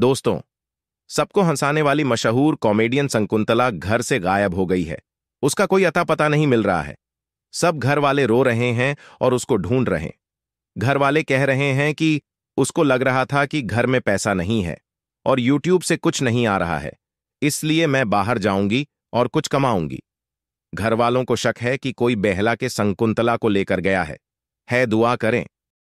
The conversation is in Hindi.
दोस्तों सबको हंसाने वाली मशहूर कॉमेडियन संकुंतला घर से गायब हो गई है उसका कोई अता पता नहीं मिल रहा है सब घर वाले रो रहे हैं और उसको ढूंढ रहे घर वाले कह रहे हैं कि उसको लग रहा था कि घर में पैसा नहीं है और यूट्यूब से कुछ नहीं आ रहा है इसलिए मैं बाहर जाऊंगी और कुछ कमाऊंगी घर वालों को शक है कि कोई बेहला के संकुंतला को लेकर गया है है दुआ करें